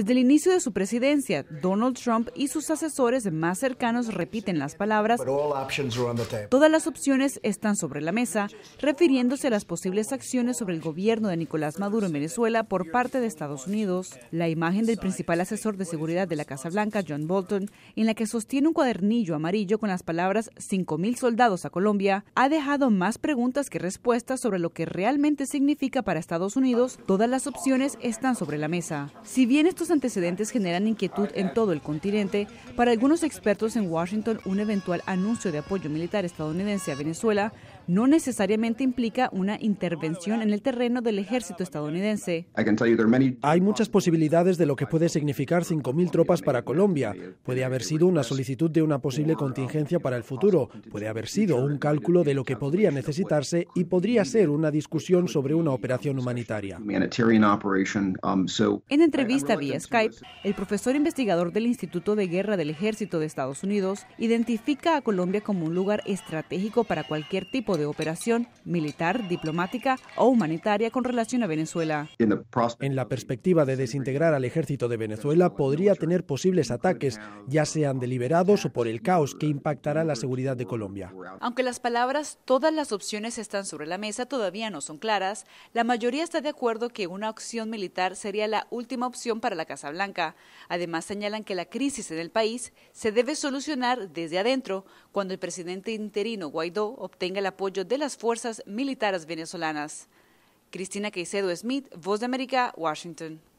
Desde el inicio de su presidencia, Donald Trump y sus asesores más cercanos repiten las palabras Todas las opciones están sobre la mesa, refiriéndose a las posibles acciones sobre el gobierno de Nicolás Maduro en Venezuela por parte de Estados Unidos. La imagen del principal asesor de seguridad de la Casa Blanca, John Bolton, en la que sostiene un cuadernillo amarillo con las palabras 5.000 soldados a Colombia, ha dejado más preguntas que respuestas sobre lo que realmente significa para Estados Unidos. Todas las opciones están sobre la mesa. Si bien estos antecedentes generan inquietud en todo el continente. Para algunos expertos en Washington, un eventual anuncio de apoyo militar estadounidense a Venezuela no necesariamente implica una intervención en el terreno del ejército estadounidense. Hay muchas posibilidades de lo que puede significar 5.000 tropas para Colombia. Puede haber sido una solicitud de una posible contingencia para el futuro. Puede haber sido un cálculo de lo que podría necesitarse y podría ser una discusión sobre una operación humanitaria. Um, en entrevista Skype, el profesor investigador del Instituto de Guerra del Ejército de Estados Unidos identifica a Colombia como un lugar estratégico para cualquier tipo de operación militar, diplomática o humanitaria con relación a Venezuela. En la perspectiva de desintegrar al ejército de Venezuela podría tener posibles ataques, ya sean deliberados o por el caos que impactará la seguridad de Colombia. Aunque las palabras todas las opciones están sobre la mesa todavía no son claras, la mayoría está de acuerdo que una opción militar sería la última opción para la la Casa Blanca. Además, señalan que la crisis en el país se debe solucionar desde adentro cuando el presidente interino Guaidó obtenga el apoyo de las fuerzas militares venezolanas. Cristina Caicedo Smith, Voz de América, Washington.